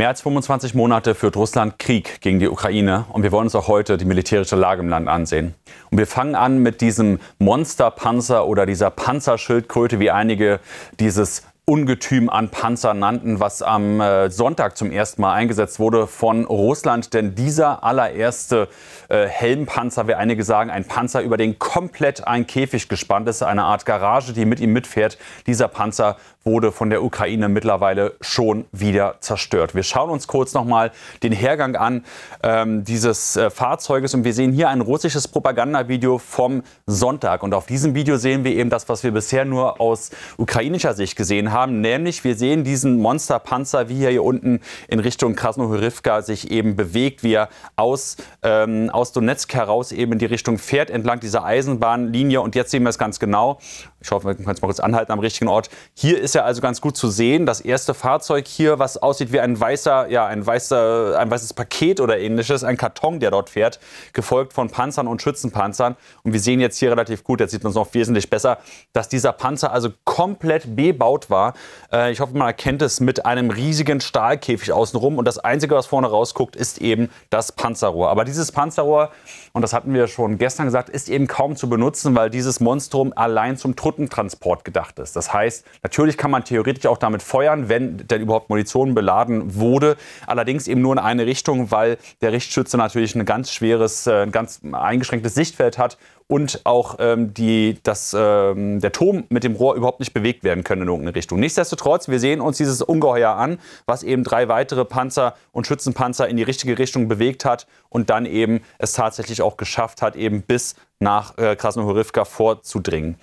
Mehr als 25 Monate führt Russland Krieg gegen die Ukraine und wir wollen uns auch heute die militärische Lage im Land ansehen. Und wir fangen an mit diesem Monsterpanzer oder dieser Panzerschildkröte, wie einige dieses Ungetüm an Panzer nannten, was am äh, Sonntag zum ersten Mal eingesetzt wurde von Russland. Denn dieser allererste äh, Helmpanzer, wie einige sagen, ein Panzer, über den komplett ein Käfig gespannt ist, eine Art Garage, die mit ihm mitfährt, dieser Panzer wurde von der Ukraine mittlerweile schon wieder zerstört. Wir schauen uns kurz nochmal den Hergang an ähm, dieses äh, Fahrzeuges und wir sehen hier ein russisches Propagandavideo vom Sonntag. Und auf diesem Video sehen wir eben das, was wir bisher nur aus ukrainischer Sicht gesehen haben haben. Nämlich, wir sehen diesen Monsterpanzer, wie er hier unten in Richtung Krasnohorivka sich eben bewegt, wie er aus, ähm, aus Donetsk heraus eben in die Richtung fährt, entlang dieser Eisenbahnlinie. Und jetzt sehen wir es ganz genau. Ich hoffe, wir können es mal kurz anhalten am richtigen Ort. Hier ist ja also ganz gut zu sehen, das erste Fahrzeug hier, was aussieht wie ein weißer, ja, ein weißer, ein weißes Paket oder ähnliches, ein Karton, der dort fährt, gefolgt von Panzern und Schützenpanzern. Und wir sehen jetzt hier relativ gut, jetzt sieht man es noch wesentlich besser, dass dieser Panzer also komplett bebaut war. Äh, ich hoffe, man erkennt es mit einem riesigen Stahlkäfig außenrum. Und das Einzige, was vorne rausguckt, ist eben das Panzerrohr. Aber dieses Panzerrohr, und das hatten wir schon gestern gesagt, ist eben kaum zu benutzen, weil dieses Monstrum allein zum Truppentransport gedacht ist. Das heißt, natürlich kann man theoretisch auch damit feuern, wenn denn überhaupt Munition beladen wurde. Allerdings eben nur in eine Richtung, weil der Richtschütze natürlich ein ganz schweres, äh, ein ganz eingeschränktes Sichtfeld hat und auch ähm, die, dass ähm, der Turm mit dem Rohr überhaupt nicht bewegt werden können in irgendeine Richtung. Nichtsdestotrotz, wir sehen uns dieses Ungeheuer an, was eben drei weitere Panzer und Schützenpanzer in die richtige Richtung bewegt hat und dann eben es tatsächlich auch geschafft hat, eben bis nach äh, Krasnohorivka vorzudringen.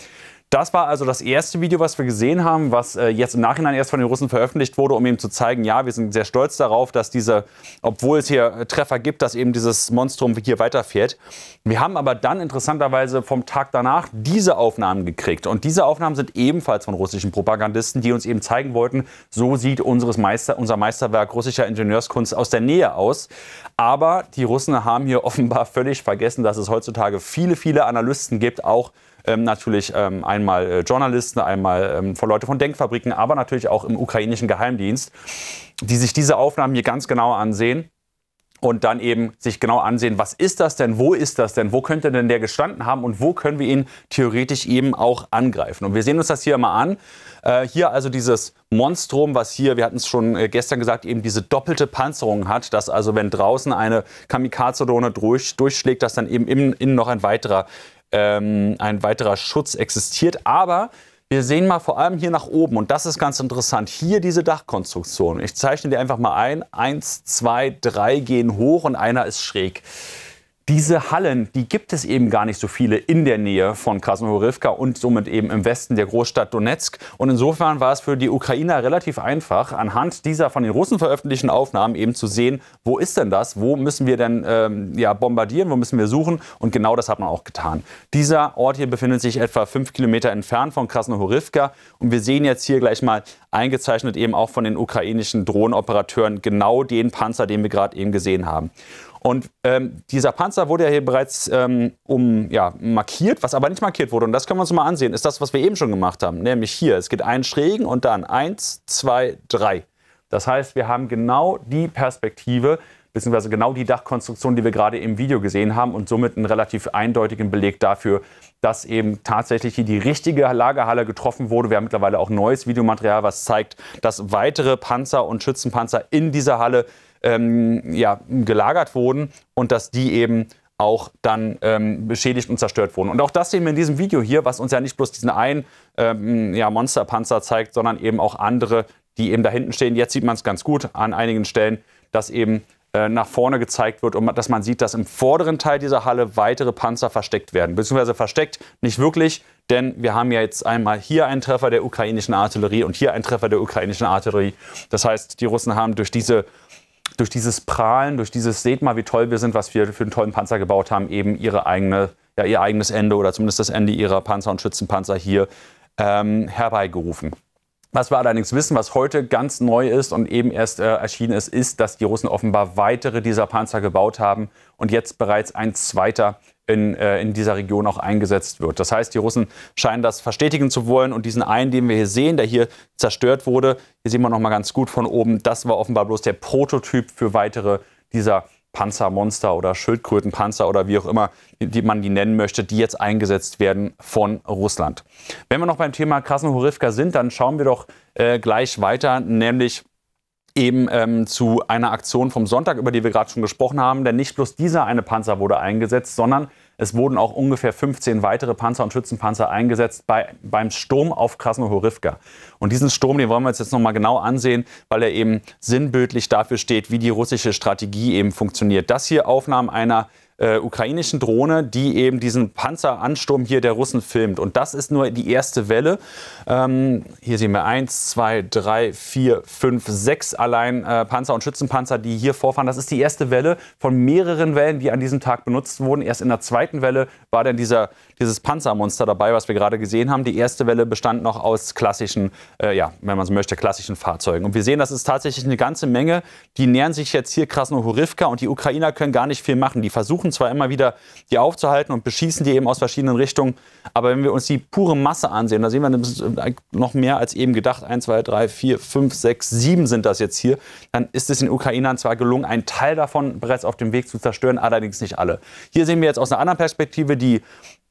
Das war also das erste Video, was wir gesehen haben, was äh, jetzt im Nachhinein erst von den Russen veröffentlicht wurde, um eben zu zeigen, ja, wir sind sehr stolz darauf, dass diese, obwohl es hier äh, Treffer gibt, dass eben dieses Monstrum hier weiterfährt. Wir haben aber dann interessanterweise vom Tag danach diese Aufnahmen gekriegt. Und diese Aufnahmen sind ebenfalls von russischen Propagandisten, die uns eben zeigen wollten, so sieht unseres Meister, unser Meisterwerk russischer Ingenieurskunst aus der Nähe aus. Aber die Russen haben hier offenbar völlig vergessen, dass es heutzutage viele, viele Analysten gibt, auch ähm, natürlich ähm, einmal äh, Journalisten, einmal ähm, Leute von Denkfabriken, aber natürlich auch im ukrainischen Geheimdienst, die sich diese Aufnahmen hier ganz genau ansehen und dann eben sich genau ansehen, was ist das denn, wo ist das denn, wo könnte denn der gestanden haben und wo können wir ihn theoretisch eben auch angreifen. Und wir sehen uns das hier mal an. Äh, hier also dieses Monstrum, was hier, wir hatten es schon äh, gestern gesagt, eben diese doppelte Panzerung hat, dass also wenn draußen eine Kamikaze-Drohne durch, durchschlägt, dass dann eben innen, innen noch ein weiterer ähm, ein weiterer Schutz existiert. Aber wir sehen mal vor allem hier nach oben und das ist ganz interessant. Hier diese Dachkonstruktion. Ich zeichne dir einfach mal ein. Eins, zwei, drei gehen hoch und einer ist schräg. Diese Hallen, die gibt es eben gar nicht so viele in der Nähe von Krasnohorivka und somit eben im Westen der Großstadt Donetsk. Und insofern war es für die Ukrainer relativ einfach, anhand dieser von den Russen veröffentlichten Aufnahmen eben zu sehen, wo ist denn das, wo müssen wir denn ähm, ja, bombardieren, wo müssen wir suchen. Und genau das hat man auch getan. Dieser Ort hier befindet sich etwa fünf Kilometer entfernt von Krasnohorivka. Und wir sehen jetzt hier gleich mal eingezeichnet eben auch von den ukrainischen Drohnenoperateuren genau den Panzer, den wir gerade eben gesehen haben. Und ähm, dieser Panzer wurde ja hier bereits ähm, um, ja, markiert, was aber nicht markiert wurde. Und das können wir uns mal ansehen. Ist das, was wir eben schon gemacht haben. Nämlich hier. Es geht einen schrägen und dann eins, zwei, drei. Das heißt, wir haben genau die Perspektive, beziehungsweise genau die Dachkonstruktion, die wir gerade im Video gesehen haben und somit einen relativ eindeutigen Beleg dafür, dass eben tatsächlich hier die richtige Lagerhalle getroffen wurde. Wir haben mittlerweile auch neues Videomaterial, was zeigt, dass weitere Panzer und Schützenpanzer in dieser Halle ähm, ja, gelagert wurden und dass die eben auch dann ähm, beschädigt und zerstört wurden. Und auch das sehen wir in diesem Video hier, was uns ja nicht bloß diesen einen ähm, ja, Monsterpanzer zeigt, sondern eben auch andere, die eben da hinten stehen. Jetzt sieht man es ganz gut an einigen Stellen, dass eben äh, nach vorne gezeigt wird und dass man sieht, dass im vorderen Teil dieser Halle weitere Panzer versteckt werden. Beziehungsweise versteckt nicht wirklich, denn wir haben ja jetzt einmal hier einen Treffer der ukrainischen Artillerie und hier einen Treffer der ukrainischen Artillerie. Das heißt, die Russen haben durch diese durch dieses Prahlen, durch dieses seht mal, wie toll wir sind, was wir für einen tollen Panzer gebaut haben, eben ihre eigene, ja, ihr eigenes Ende oder zumindest das Ende ihrer Panzer und Schützenpanzer hier ähm, herbeigerufen. Was wir allerdings wissen, was heute ganz neu ist und eben erst äh, erschienen ist, ist, dass die Russen offenbar weitere dieser Panzer gebaut haben und jetzt bereits ein zweiter in, äh, in dieser Region auch eingesetzt wird. Das heißt, die Russen scheinen das verstetigen zu wollen und diesen einen, den wir hier sehen, der hier zerstört wurde, hier sehen wir nochmal ganz gut von oben, das war offenbar bloß der Prototyp für weitere dieser Panzer. Panzermonster oder Schildkrötenpanzer oder wie auch immer die man die nennen möchte, die jetzt eingesetzt werden von Russland. Wenn wir noch beim Thema Krasnohorivka sind, dann schauen wir doch äh, gleich weiter, nämlich eben ähm, zu einer Aktion vom Sonntag, über die wir gerade schon gesprochen haben. Denn nicht bloß dieser eine Panzer wurde eingesetzt, sondern es wurden auch ungefähr 15 weitere Panzer und Schützenpanzer eingesetzt bei, beim Sturm auf Krasnohorivka. Und diesen Sturm, den wollen wir uns jetzt nochmal genau ansehen, weil er eben sinnbildlich dafür steht, wie die russische Strategie eben funktioniert. Das hier Aufnahmen einer äh, ukrainischen Drohne, die eben diesen Panzeransturm hier der Russen filmt. Und das ist nur die erste Welle. Ähm, hier sehen wir eins, zwei, drei, vier, fünf, sechs allein äh, Panzer und Schützenpanzer, die hier vorfahren. Das ist die erste Welle von mehreren Wellen, die an diesem Tag benutzt wurden. Erst in der zweiten Welle war denn dieser, dieses Panzermonster dabei, was wir gerade gesehen haben? Die erste Welle bestand noch aus klassischen, äh, ja, wenn man so möchte, klassischen Fahrzeugen. Und wir sehen, das ist tatsächlich eine ganze Menge. Die nähern sich jetzt hier Krasnohorivka und die Ukrainer können gar nicht viel machen. Die versuchen zwar immer wieder, die aufzuhalten und beschießen die eben aus verschiedenen Richtungen. Aber wenn wir uns die pure Masse ansehen, da sehen wir äh, noch mehr als eben gedacht. 1, 2, 3, 4, 5, 6, 7 sind das jetzt hier. Dann ist es den Ukrainern zwar gelungen, einen Teil davon bereits auf dem Weg zu zerstören, allerdings nicht alle. Hier sehen wir jetzt aus einer anderen Perspektive die die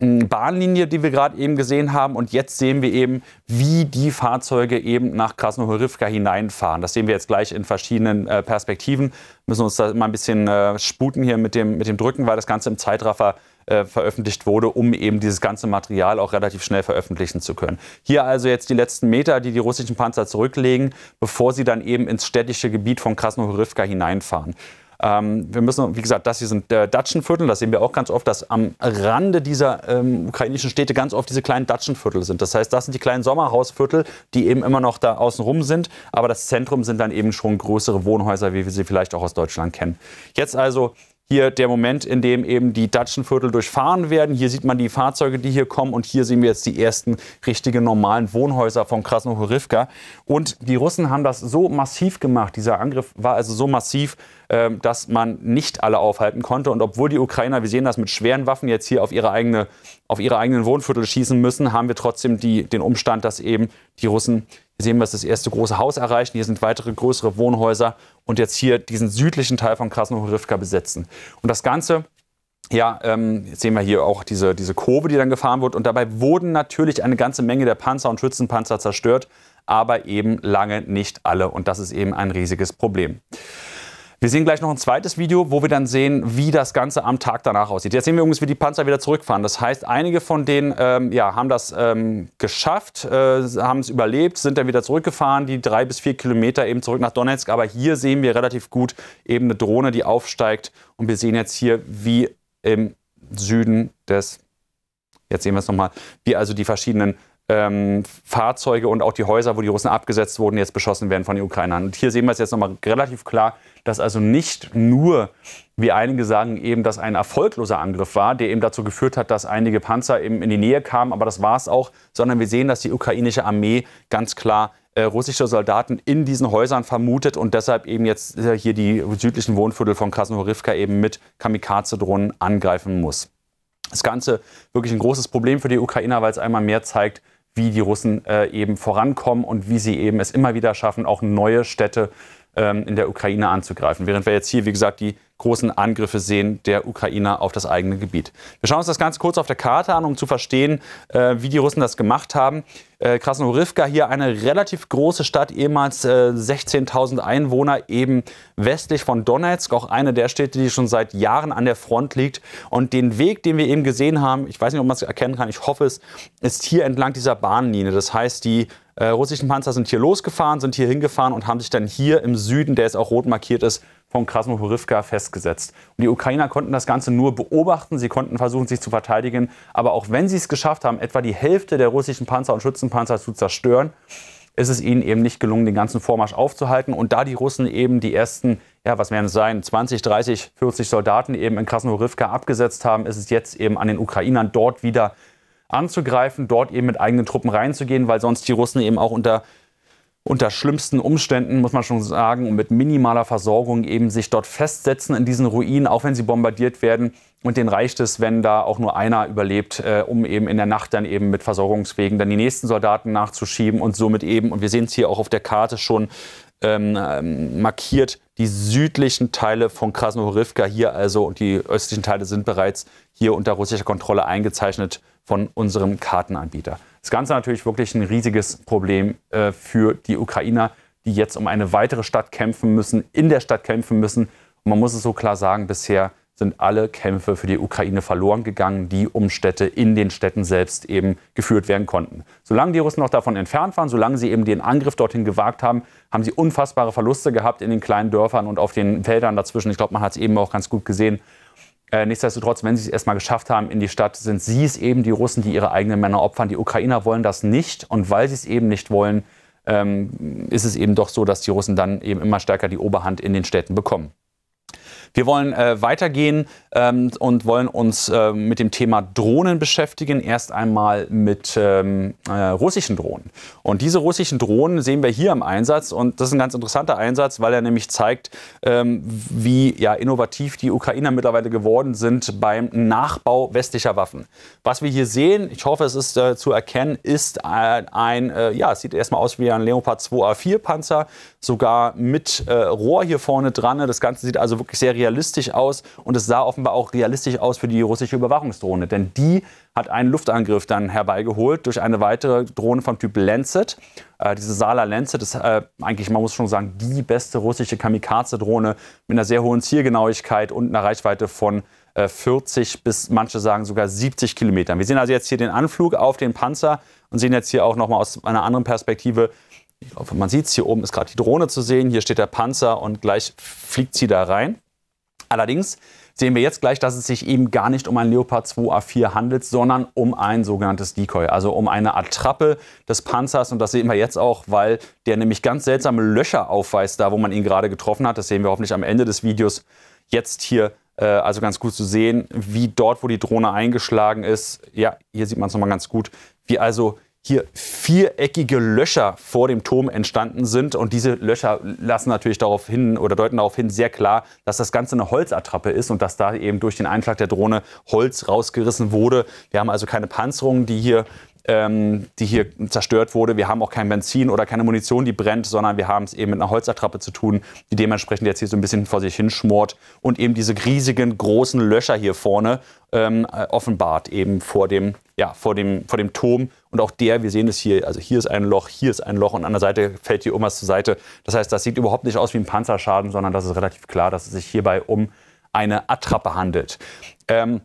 hm, Bahnlinie, die wir gerade eben gesehen haben. Und jetzt sehen wir eben, wie die Fahrzeuge eben nach Krasnohorivka hineinfahren. Das sehen wir jetzt gleich in verschiedenen äh, Perspektiven. Müssen uns da mal ein bisschen äh, sputen hier mit dem, mit dem Drücken, weil das Ganze im Zeitraffer äh, veröffentlicht wurde, um eben dieses ganze Material auch relativ schnell veröffentlichen zu können. Hier also jetzt die letzten Meter, die die russischen Panzer zurücklegen, bevor sie dann eben ins städtische Gebiet von Krasnohorivka hineinfahren. Ähm, wir müssen, wie gesagt, das hier sind äh, Datschenviertel, das sehen wir auch ganz oft, dass am Rande dieser ähm, ukrainischen Städte ganz oft diese kleinen Datschenviertel sind. Das heißt, das sind die kleinen Sommerhausviertel, die eben immer noch da außen rum sind, aber das Zentrum sind dann eben schon größere Wohnhäuser, wie wir sie vielleicht auch aus Deutschland kennen. Jetzt also hier der Moment, in dem eben die Datschenviertel durchfahren werden. Hier sieht man die Fahrzeuge, die hier kommen. Und hier sehen wir jetzt die ersten richtigen normalen Wohnhäuser von Krasnohorivka. Und die Russen haben das so massiv gemacht. Dieser Angriff war also so massiv, ähm, dass man nicht alle aufhalten konnte. Und obwohl die Ukrainer, wir sehen das mit schweren Waffen jetzt hier auf ihre, eigene, auf ihre eigenen Wohnviertel schießen müssen, haben wir trotzdem die, den Umstand, dass eben die Russen hier sehen wir es das erste große Haus erreichen. Hier sind weitere größere Wohnhäuser und jetzt hier diesen südlichen Teil von Krasnohorivka besetzen. Und das Ganze ja, ähm, jetzt sehen wir hier auch diese, diese Kurve, die dann gefahren wird. Und dabei wurden natürlich eine ganze Menge der Panzer und Schützenpanzer zerstört, aber eben lange nicht alle. Und das ist eben ein riesiges Problem. Wir sehen gleich noch ein zweites Video, wo wir dann sehen, wie das Ganze am Tag danach aussieht. Jetzt sehen wir übrigens, wie die Panzer wieder zurückfahren. Das heißt, einige von denen ähm, ja, haben das ähm, geschafft, äh, haben es überlebt, sind dann wieder zurückgefahren, die drei bis vier Kilometer eben zurück nach Donetsk. Aber hier sehen wir relativ gut eben eine Drohne, die aufsteigt. Und wir sehen jetzt hier, wie im Süden des, jetzt sehen wir es nochmal, wie also die verschiedenen ähm, Fahrzeuge und auch die Häuser, wo die Russen abgesetzt wurden, jetzt beschossen werden von den Ukrainern. Und hier sehen wir es jetzt nochmal relativ klar, dass also nicht nur, wie einige sagen, eben das ein erfolgloser Angriff war, der eben dazu geführt hat, dass einige Panzer eben in die Nähe kamen, aber das war es auch, sondern wir sehen, dass die ukrainische Armee ganz klar äh, russische Soldaten in diesen Häusern vermutet und deshalb eben jetzt äh, hier die südlichen Wohnviertel von Krasnohorivka eben mit Kamikaze-Drohnen angreifen muss. Das Ganze wirklich ein großes Problem für die Ukrainer, weil es einmal mehr zeigt, wie die Russen äh, eben vorankommen und wie sie eben es immer wieder schaffen, auch neue Städte ähm, in der Ukraine anzugreifen. Während wir jetzt hier, wie gesagt, die großen Angriffe sehen der Ukrainer auf das eigene Gebiet. Wir schauen uns das ganz kurz auf der Karte an, um zu verstehen, äh, wie die Russen das gemacht haben. Äh, Krasnodar hier eine relativ große Stadt, ehemals äh, 16.000 Einwohner, eben westlich von Donetsk, auch eine der Städte, die schon seit Jahren an der Front liegt. Und den Weg, den wir eben gesehen haben, ich weiß nicht, ob man es erkennen kann, ich hoffe es, ist hier entlang dieser Bahnlinie. Das heißt, die äh, russischen Panzer sind hier losgefahren, sind hier hingefahren und haben sich dann hier im Süden, der jetzt auch rot markiert ist, von Krasnohorivka festgesetzt. Und die Ukrainer konnten das Ganze nur beobachten, sie konnten versuchen, sich zu verteidigen. Aber auch wenn sie es geschafft haben, etwa die Hälfte der russischen Panzer und Schützenpanzer zu zerstören, ist es ihnen eben nicht gelungen, den ganzen Vormarsch aufzuhalten. Und da die Russen eben die ersten, ja, was werden es sein, 20, 30, 40 Soldaten eben in Krasnohorivka abgesetzt haben, ist es jetzt eben an den Ukrainern dort wieder anzugreifen, dort eben mit eigenen Truppen reinzugehen, weil sonst die Russen eben auch unter unter schlimmsten Umständen, muss man schon sagen, und mit minimaler Versorgung eben sich dort festsetzen in diesen Ruinen, auch wenn sie bombardiert werden. Und denen reicht es, wenn da auch nur einer überlebt, äh, um eben in der Nacht dann eben mit Versorgungswegen dann die nächsten Soldaten nachzuschieben und somit eben, und wir sehen es hier auch auf der Karte schon ähm, ähm markiert, die südlichen Teile von Krasnohorivka hier also und die östlichen Teile sind bereits hier unter russischer Kontrolle eingezeichnet von unserem Kartenanbieter. Das Ganze natürlich wirklich ein riesiges Problem äh, für die Ukrainer, die jetzt um eine weitere Stadt kämpfen müssen, in der Stadt kämpfen müssen. Und man muss es so klar sagen, bisher sind alle Kämpfe für die Ukraine verloren gegangen, die um Städte in den Städten selbst eben geführt werden konnten. Solange die Russen noch davon entfernt waren, solange sie eben den Angriff dorthin gewagt haben, haben sie unfassbare Verluste gehabt in den kleinen Dörfern und auf den Feldern dazwischen. Ich glaube, man hat es eben auch ganz gut gesehen. Äh, nichtsdestotrotz, wenn sie es erstmal geschafft haben in die Stadt, sind sie es eben, die Russen, die ihre eigenen Männer opfern. Die Ukrainer wollen das nicht. Und weil sie es eben nicht wollen, ähm, ist es eben doch so, dass die Russen dann eben immer stärker die Oberhand in den Städten bekommen. Wir wollen äh, weitergehen ähm, und wollen uns äh, mit dem Thema Drohnen beschäftigen. Erst einmal mit ähm, äh, russischen Drohnen. Und diese russischen Drohnen sehen wir hier im Einsatz. Und das ist ein ganz interessanter Einsatz, weil er nämlich zeigt, ähm, wie ja, innovativ die Ukrainer mittlerweile geworden sind beim Nachbau westlicher Waffen. Was wir hier sehen, ich hoffe, es ist äh, zu erkennen, ist äh, ein, ein äh, ja, es sieht erstmal aus wie ein Leopard 2A4 Panzer, sogar mit äh, Rohr hier vorne dran. Das Ganze sieht also wirklich sehr realistisch aus und es sah offenbar aber auch realistisch aus für die russische Überwachungsdrohne. Denn die hat einen Luftangriff dann herbeigeholt durch eine weitere Drohne vom Typ Lancet. Äh, diese Sala Lancet ist äh, eigentlich, man muss schon sagen, die beste russische Kamikaze-Drohne mit einer sehr hohen Zielgenauigkeit und einer Reichweite von 40 äh, bis manche sagen sogar 70 Kilometern. Wir sehen also jetzt hier den Anflug auf den Panzer und sehen jetzt hier auch nochmal aus einer anderen Perspektive, ich glaube, man sieht es, hier oben ist gerade die Drohne zu sehen, hier steht der Panzer und gleich fliegt sie da rein. Allerdings sehen wir jetzt gleich, dass es sich eben gar nicht um ein Leopard 2A4 handelt, sondern um ein sogenanntes Decoy, also um eine Attrappe des Panzers. Und das sehen wir jetzt auch, weil der nämlich ganz seltsame Löcher aufweist, da wo man ihn gerade getroffen hat. Das sehen wir hoffentlich am Ende des Videos jetzt hier. Äh, also ganz gut zu sehen, wie dort, wo die Drohne eingeschlagen ist, ja, hier sieht man es nochmal ganz gut, wie also hier viereckige Löcher vor dem Turm entstanden sind. Und diese Löcher lassen natürlich darauf hin oder deuten darauf hin sehr klar, dass das Ganze eine Holzattrappe ist und dass da eben durch den Einschlag der Drohne Holz rausgerissen wurde. Wir haben also keine Panzerung, die hier ähm, die hier zerstört wurde. Wir haben auch kein Benzin oder keine Munition, die brennt, sondern wir haben es eben mit einer Holzattrappe zu tun, die dementsprechend jetzt hier so ein bisschen vor sich hinschmort und eben diese riesigen großen Löcher hier vorne ähm, offenbart, eben vor dem ja, vor, dem, vor dem Turm. Und auch der, wir sehen es hier, also hier ist ein Loch, hier ist ein Loch und an der Seite fällt hier irgendwas zur Seite. Das heißt, das sieht überhaupt nicht aus wie ein Panzerschaden, sondern das ist relativ klar, dass es sich hierbei um eine Attrappe handelt. Ähm,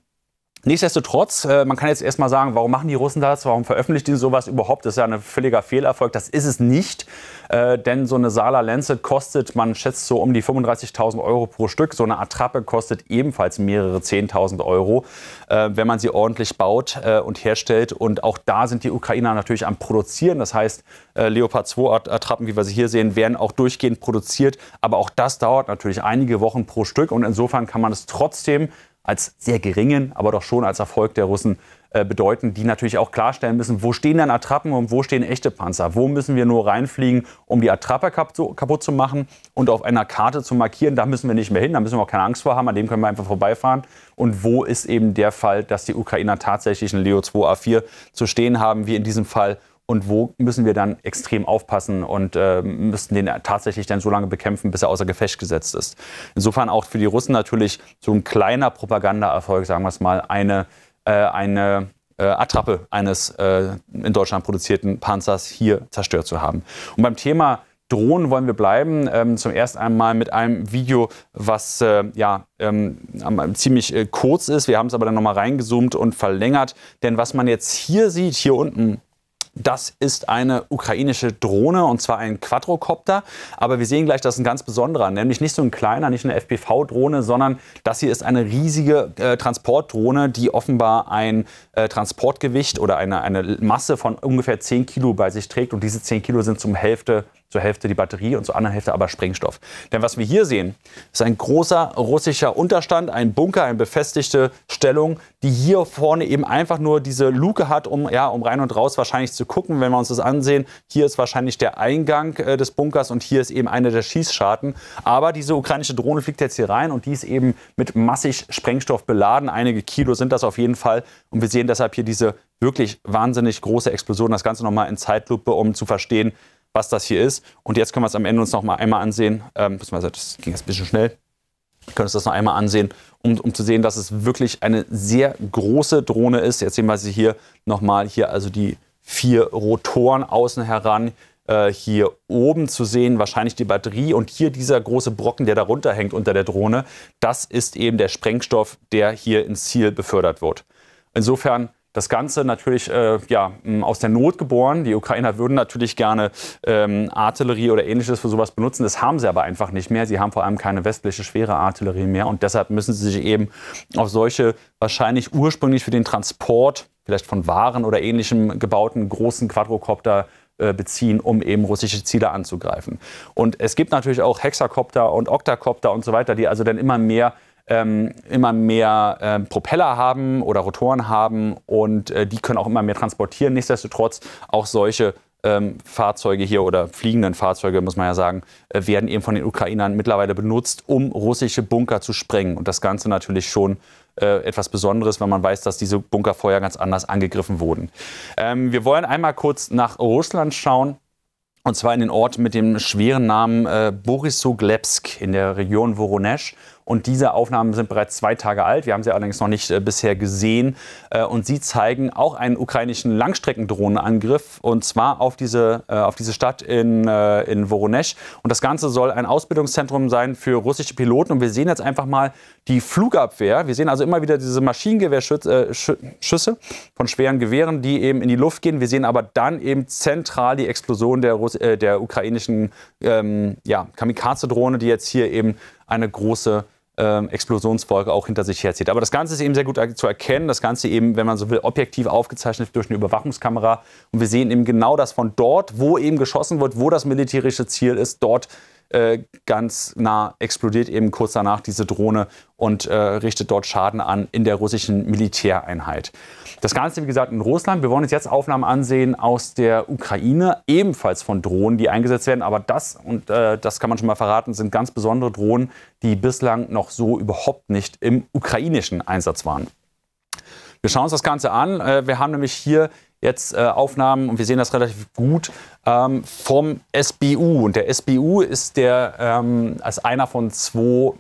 Nichtsdestotrotz, äh, man kann jetzt erstmal sagen, warum machen die Russen das? Warum veröffentlicht die sowas überhaupt? Das ist ja ein völliger Fehlerfolg. Das ist es nicht. Äh, denn so eine Sala Lancet kostet, man schätzt so um die 35.000 Euro pro Stück. So eine Attrappe kostet ebenfalls mehrere 10.000 Euro, äh, wenn man sie ordentlich baut äh, und herstellt. Und auch da sind die Ukrainer natürlich am Produzieren. Das heißt, äh, Leopard 2 Attrappen, wie wir sie hier sehen, werden auch durchgehend produziert. Aber auch das dauert natürlich einige Wochen pro Stück. Und insofern kann man es trotzdem als sehr geringen, aber doch schon als Erfolg der Russen äh, bedeuten, die natürlich auch klarstellen müssen, wo stehen dann Attrappen und wo stehen echte Panzer? Wo müssen wir nur reinfliegen, um die Attrappe kaputt zu machen und auf einer Karte zu markieren, da müssen wir nicht mehr hin, da müssen wir auch keine Angst vor haben, an dem können wir einfach vorbeifahren. Und wo ist eben der Fall, dass die Ukrainer tatsächlich einen Leo 2A4 zu stehen haben, wie in diesem Fall und wo müssen wir dann extrem aufpassen und äh, müssen den tatsächlich dann so lange bekämpfen, bis er außer Gefecht gesetzt ist. Insofern auch für die Russen natürlich so ein kleiner Propagandaerfolg, sagen wir es mal, eine, äh, eine äh, Attrappe eines äh, in Deutschland produzierten Panzers hier zerstört zu haben. Und beim Thema Drohnen wollen wir bleiben. Ähm, zum ersten einmal mit einem Video, was äh, ja ähm, ziemlich äh, kurz ist. Wir haben es aber dann nochmal reingezoomt und verlängert. Denn was man jetzt hier sieht, hier unten das ist eine ukrainische Drohne und zwar ein Quadrocopter. Aber wir sehen gleich, das ist ein ganz besonderer, nämlich nicht so ein kleiner, nicht eine FPV-Drohne, sondern das hier ist eine riesige äh, Transportdrohne, die offenbar ein äh, Transportgewicht oder eine, eine Masse von ungefähr 10 Kilo bei sich trägt. Und diese 10 Kilo sind zum Hälfte zur Hälfte die Batterie und zur anderen Hälfte aber Sprengstoff. Denn was wir hier sehen, ist ein großer russischer Unterstand, ein Bunker, eine befestigte Stellung, die hier vorne eben einfach nur diese Luke hat, um, ja, um rein und raus wahrscheinlich zu gucken, wenn wir uns das ansehen. Hier ist wahrscheinlich der Eingang äh, des Bunkers und hier ist eben eine der Schießscharten. Aber diese ukrainische Drohne fliegt jetzt hier rein und die ist eben mit massig Sprengstoff beladen. Einige Kilo sind das auf jeden Fall. Und wir sehen deshalb hier diese wirklich wahnsinnig große Explosion. Das Ganze nochmal in Zeitlupe, um zu verstehen, was das hier ist. Und jetzt können wir es am Ende uns noch mal einmal ansehen, ähm, das ging jetzt ein bisschen schnell, wir können uns das noch einmal ansehen, um, um zu sehen, dass es wirklich eine sehr große Drohne ist. Jetzt sehen wir sie hier nochmal, hier also die vier Rotoren außen heran, äh, hier oben zu sehen, wahrscheinlich die Batterie und hier dieser große Brocken, der darunter hängt unter der Drohne, das ist eben der Sprengstoff, der hier ins Ziel befördert wird. Insofern das Ganze natürlich äh, ja, aus der Not geboren. Die Ukrainer würden natürlich gerne ähm, Artillerie oder ähnliches für sowas benutzen. Das haben sie aber einfach nicht mehr. Sie haben vor allem keine westliche schwere Artillerie mehr. Und deshalb müssen sie sich eben auf solche wahrscheinlich ursprünglich für den Transport vielleicht von Waren oder ähnlichem gebauten großen Quadrocopter äh, beziehen, um eben russische Ziele anzugreifen. Und es gibt natürlich auch Hexakopter und Oktakopter und so weiter, die also dann immer mehr ähm, immer mehr äh, Propeller haben oder Rotoren haben und äh, die können auch immer mehr transportieren. Nichtsdestotrotz auch solche ähm, Fahrzeuge hier oder fliegenden Fahrzeuge, muss man ja sagen, äh, werden eben von den Ukrainern mittlerweile benutzt, um russische Bunker zu sprengen. Und das Ganze natürlich schon äh, etwas Besonderes, wenn man weiß, dass diese Bunker vorher ganz anders angegriffen wurden. Ähm, wir wollen einmal kurz nach Russland schauen. Und zwar in den Ort mit dem schweren Namen äh, Borisoglepsk in der Region Voronezh. Und diese Aufnahmen sind bereits zwei Tage alt. Wir haben sie allerdings noch nicht äh, bisher gesehen. Äh, und sie zeigen auch einen ukrainischen Langstreckendrohnenangriff und zwar auf diese, äh, auf diese Stadt in, äh, in Voronezh. Und das Ganze soll ein Ausbildungszentrum sein für russische Piloten. Und wir sehen jetzt einfach mal die Flugabwehr. Wir sehen also immer wieder diese Maschinengewehrschüsse äh, von schweren Gewehren, die eben in die Luft gehen. Wir sehen aber dann eben zentral die Explosion der, Russ äh, der ukrainischen ähm, ja, Kamikaze-Drohne, die jetzt hier eben eine große ähm, Explosionsfolge auch hinter sich herzieht. Aber das Ganze ist eben sehr gut zu erkennen. Das Ganze eben, wenn man so will, objektiv aufgezeichnet durch eine Überwachungskamera. Und wir sehen eben genau das von dort, wo eben geschossen wird, wo das militärische Ziel ist. Dort äh, ganz nah explodiert eben kurz danach diese Drohne und äh, richtet dort Schaden an in der russischen Militäreinheit. Das Ganze, wie gesagt, in Russland. Wir wollen uns jetzt Aufnahmen ansehen aus der Ukraine, ebenfalls von Drohnen, die eingesetzt werden. Aber das, und äh, das kann man schon mal verraten, sind ganz besondere Drohnen, die bislang noch so überhaupt nicht im ukrainischen Einsatz waren. Wir schauen uns das Ganze an. Äh, wir haben nämlich hier jetzt äh, Aufnahmen und wir sehen das relativ gut ähm, vom SBU. Und der SBU ist der ähm, als einer von zwei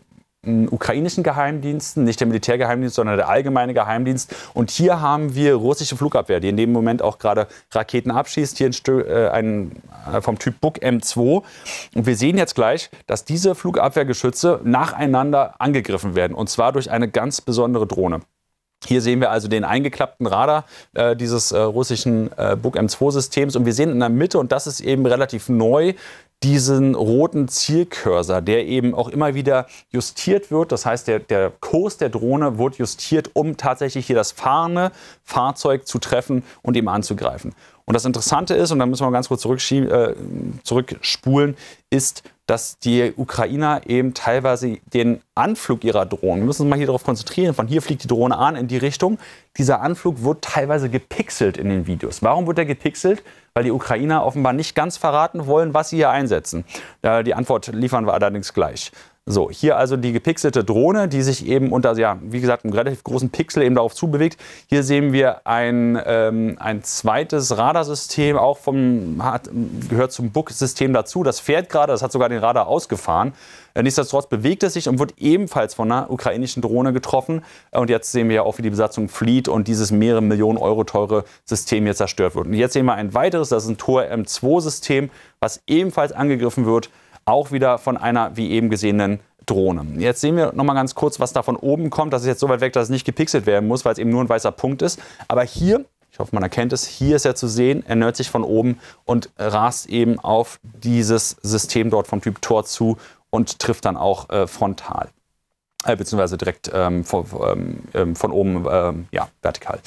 hm, ukrainischen Geheimdiensten, nicht der Militärgeheimdienst, sondern der allgemeine Geheimdienst. Und hier haben wir russische Flugabwehr, die in dem Moment auch gerade Raketen abschießt. Hier ein, Stö äh, ein äh, vom Typ Buk M2. Und wir sehen jetzt gleich, dass diese Flugabwehrgeschütze nacheinander angegriffen werden. Und zwar durch eine ganz besondere Drohne. Hier sehen wir also den eingeklappten Radar äh, dieses äh, russischen äh, Buk M2-Systems und wir sehen in der Mitte, und das ist eben relativ neu, diesen roten Zielcursor, der eben auch immer wieder justiert wird. Das heißt, der, der Kurs der Drohne wird justiert, um tatsächlich hier das fahrende Fahrzeug zu treffen und eben anzugreifen. Und das Interessante ist, und da müssen wir mal ganz kurz äh, zurückspulen, ist, dass die Ukrainer eben teilweise den Anflug ihrer Drohnen, wir müssen uns mal hier darauf konzentrieren, von hier fliegt die Drohne an in die Richtung, dieser Anflug wird teilweise gepixelt in den Videos. Warum wird er gepixelt? Weil die Ukrainer offenbar nicht ganz verraten wollen, was sie hier einsetzen. Äh, die Antwort liefern wir allerdings gleich. So, hier also die gepixelte Drohne, die sich eben unter, ja, wie gesagt, einem relativ großen Pixel eben darauf zubewegt. Hier sehen wir ein, ähm, ein zweites Radarsystem, auch vom, hat, gehört zum Buck-System dazu. Das fährt gerade, das hat sogar den Radar ausgefahren. Äh, nichtsdestotrotz bewegt es sich und wird ebenfalls von einer ukrainischen Drohne getroffen. Äh, und jetzt sehen wir ja auch, wie die Besatzung flieht und dieses mehrere Millionen Euro teure System jetzt zerstört wird. Und jetzt sehen wir ein weiteres, das ist ein Tor M2-System, was ebenfalls angegriffen wird auch wieder von einer wie eben gesehenen Drohne. Jetzt sehen wir noch mal ganz kurz, was da von oben kommt. Das ist jetzt so weit weg, dass es nicht gepixelt werden muss, weil es eben nur ein weißer Punkt ist. Aber hier, ich hoffe, man erkennt es, hier ist er zu sehen, er nört sich von oben und rast eben auf dieses System dort vom Typ Tor zu und trifft dann auch äh, frontal. Äh, beziehungsweise direkt ähm, von, ähm, ähm, von, oben, ähm, ja, vertikal.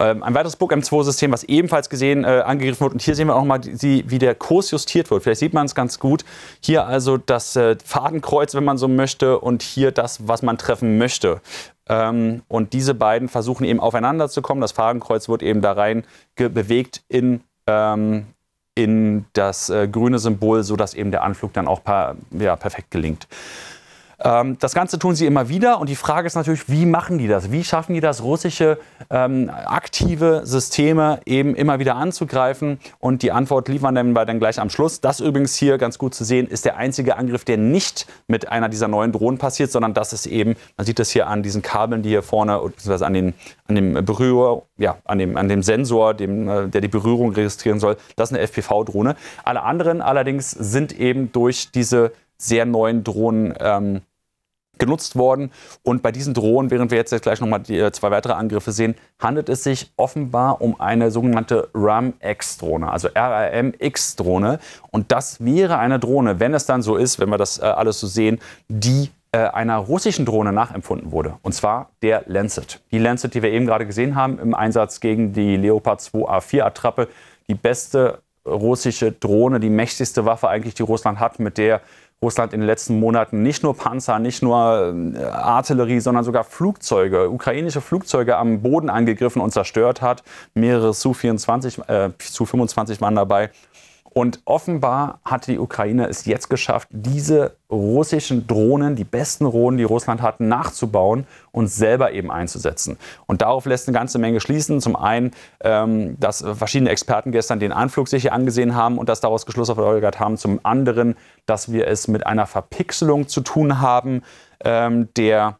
Ähm, ein weiteres Book M2-System, was ebenfalls gesehen äh, angegriffen wird. Und hier sehen wir auch mal, die, wie der Kurs justiert wird. Vielleicht sieht man es ganz gut. Hier also das äh, Fadenkreuz, wenn man so möchte, und hier das, was man treffen möchte. Ähm, und diese beiden versuchen eben aufeinander zu kommen. Das Fadenkreuz wird eben da rein bewegt in, ähm, in das äh, grüne Symbol, sodass eben der Anflug dann auch per ja, perfekt gelingt. Ähm, das Ganze tun sie immer wieder und die Frage ist natürlich, wie machen die das? Wie schaffen die das, russische ähm, aktive Systeme eben immer wieder anzugreifen? Und die Antwort liefern wir dann gleich am Schluss. Das übrigens hier ganz gut zu sehen, ist der einzige Angriff, der nicht mit einer dieser neuen Drohnen passiert, sondern das ist eben, man sieht das hier an diesen Kabeln, die hier vorne, beziehungsweise an, den, an dem Berührer, ja, an dem, an dem Sensor, dem, äh, der die Berührung registrieren soll, das ist eine FPV-Drohne. Alle anderen allerdings sind eben durch diese sehr neuen Drohnen ähm, genutzt worden. Und bei diesen Drohnen, während wir jetzt gleich nochmal die, äh, zwei weitere Angriffe sehen, handelt es sich offenbar um eine sogenannte RAM-X-Drohne, also RAM-X-Drohne. Und das wäre eine Drohne, wenn es dann so ist, wenn wir das äh, alles so sehen, die äh, einer russischen Drohne nachempfunden wurde, und zwar der Lancet. Die Lancet, die wir eben gerade gesehen haben im Einsatz gegen die Leopard 2A4 Attrappe, die beste russische Drohne, die mächtigste Waffe eigentlich, die Russland hat, mit der Russland in den letzten Monaten nicht nur Panzer, nicht nur äh, Artillerie, sondern sogar Flugzeuge, ukrainische Flugzeuge am Boden angegriffen und zerstört hat. Mehrere Su-24, äh, Su-25 waren dabei und offenbar hatte die Ukraine es jetzt geschafft, diese russischen Drohnen, die besten Drohnen, die Russland hat, nachzubauen und selber eben einzusetzen. Und darauf lässt eine ganze Menge schließen. Zum einen, ähm, dass verschiedene Experten gestern den Anflug sich hier angesehen haben und das daraus geschlussfolgert haben. Zum anderen, dass wir es mit einer Verpixelung zu tun haben, ähm, der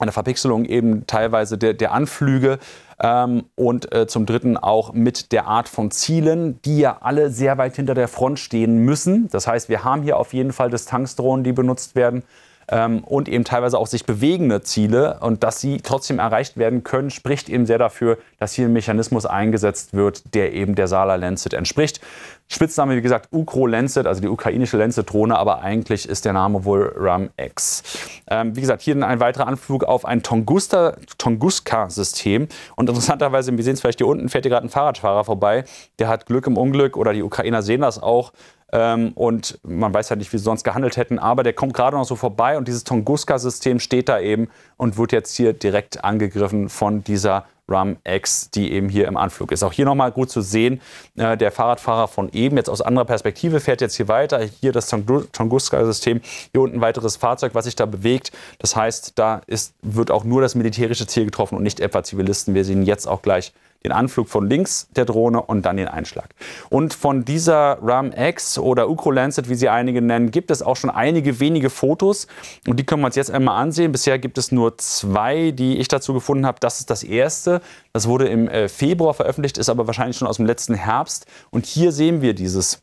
einer Verpixelung eben teilweise der, der Anflüge ähm, und äh, zum Dritten auch mit der Art von Zielen, die ja alle sehr weit hinter der Front stehen müssen. Das heißt, wir haben hier auf jeden Fall Distanzdrohnen, die benutzt werden ähm, und eben teilweise auch sich bewegende Ziele und dass sie trotzdem erreicht werden können, spricht eben sehr dafür, dass hier ein Mechanismus eingesetzt wird, der eben der Sala Lancet entspricht. Spitzname, wie gesagt, Ukro Lancet, also die ukrainische Lancet-Drohne, aber eigentlich ist der Name wohl RAM-X. Ähm, wie gesagt, hier ein weiterer Anflug auf ein Tunguska-System. Und interessanterweise, wir sehen es vielleicht hier unten, fährt hier gerade ein Fahrradfahrer vorbei. Der hat Glück im Unglück oder die Ukrainer sehen das auch ähm, und man weiß halt nicht, wie sie sonst gehandelt hätten, aber der kommt gerade noch so vorbei und dieses Tunguska-System steht da eben und wird jetzt hier direkt angegriffen von dieser Ram X, die eben hier im Anflug ist. Auch hier nochmal gut zu sehen, äh, der Fahrradfahrer von eben, jetzt aus anderer Perspektive, fährt jetzt hier weiter. Hier das Tunguska-System, hier unten ein weiteres Fahrzeug, was sich da bewegt. Das heißt, da ist, wird auch nur das militärische Ziel getroffen und nicht etwa Zivilisten. Wir sehen jetzt auch gleich den Anflug von links der Drohne und dann den Einschlag. Und von dieser RAM-X oder Ucro lancet wie sie einige nennen, gibt es auch schon einige wenige Fotos und die können wir uns jetzt einmal ansehen. Bisher gibt es nur zwei, die ich dazu gefunden habe. Das ist das erste. Das wurde im äh, Februar veröffentlicht, ist aber wahrscheinlich schon aus dem letzten Herbst. Und hier sehen wir dieses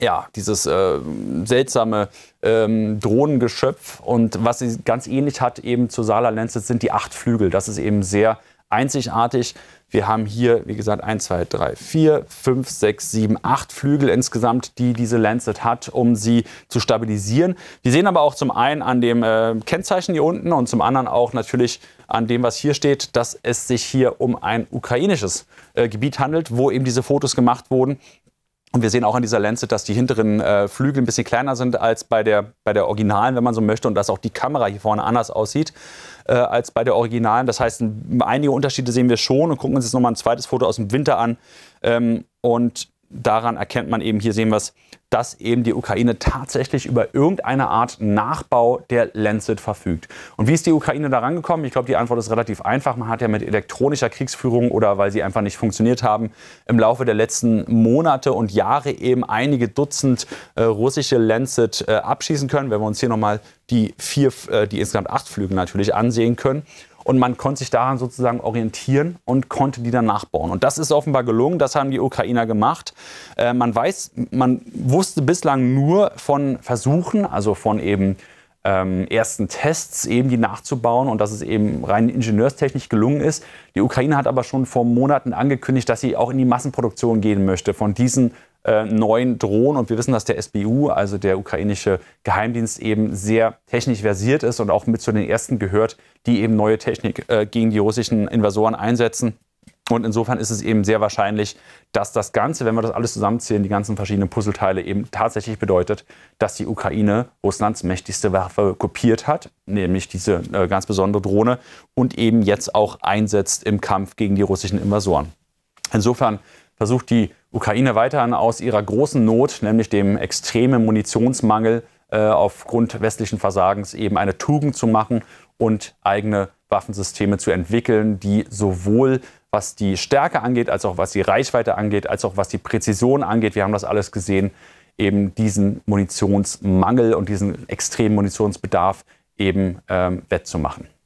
ja, dieses äh, seltsame ähm, Drohnengeschöpf. Und was sie ganz ähnlich hat eben zu Sala Lancet sind die acht Flügel. Das ist eben sehr einzigartig. Wir haben hier, wie gesagt, 1, 2, 3, 4, 5, 6, 7, 8 Flügel insgesamt, die diese Lancet hat, um sie zu stabilisieren. Wir sehen aber auch zum einen an dem äh, Kennzeichen hier unten und zum anderen auch natürlich an dem, was hier steht, dass es sich hier um ein ukrainisches äh, Gebiet handelt, wo eben diese Fotos gemacht wurden. Und wir sehen auch an dieser Lancet, dass die hinteren äh, Flügel ein bisschen kleiner sind als bei der, bei der Originalen, wenn man so möchte, und dass auch die Kamera hier vorne anders aussieht äh, als bei der originalen. Das heißt, einige Unterschiede sehen wir schon und gucken uns jetzt nochmal ein zweites Foto aus dem Winter an. Ähm, und daran erkennt man eben, hier sehen wir es, dass eben die Ukraine tatsächlich über irgendeine Art Nachbau der Lancet verfügt. Und wie ist die Ukraine da rangekommen? Ich glaube, die Antwort ist relativ einfach. Man hat ja mit elektronischer Kriegsführung oder weil sie einfach nicht funktioniert haben, im Laufe der letzten Monate und Jahre eben einige Dutzend äh, russische Lancet äh, abschießen können. Wenn wir uns hier nochmal die vier, äh, die insgesamt acht Flüge natürlich ansehen können und man konnte sich daran sozusagen orientieren und konnte die dann nachbauen. Und das ist offenbar gelungen, das haben die Ukrainer gemacht. Äh, man weiß, man wusste bislang nur von Versuchen, also von eben ähm, ersten Tests eben die nachzubauen und dass es eben rein ingenieurstechnisch gelungen ist. Die Ukraine hat aber schon vor Monaten angekündigt, dass sie auch in die Massenproduktion gehen möchte von diesen äh, neuen Drohnen. Und wir wissen, dass der SBU, also der ukrainische Geheimdienst, eben sehr technisch versiert ist und auch mit zu den ersten gehört, die eben neue Technik äh, gegen die russischen Invasoren einsetzen. Und insofern ist es eben sehr wahrscheinlich, dass das Ganze, wenn wir das alles zusammenzählen, die ganzen verschiedenen Puzzleteile eben tatsächlich bedeutet, dass die Ukraine Russlands mächtigste Waffe kopiert hat, nämlich diese äh, ganz besondere Drohne und eben jetzt auch einsetzt im Kampf gegen die russischen Invasoren. Insofern versucht die Ukraine weiterhin aus ihrer großen Not, nämlich dem extremen Munitionsmangel äh, aufgrund westlichen Versagens, eben eine Tugend zu machen und eigene Waffensysteme zu entwickeln, die sowohl was die Stärke angeht, als auch was die Reichweite angeht, als auch was die Präzision angeht, wir haben das alles gesehen, eben diesen Munitionsmangel und diesen extremen Munitionsbedarf eben ähm, wettzumachen.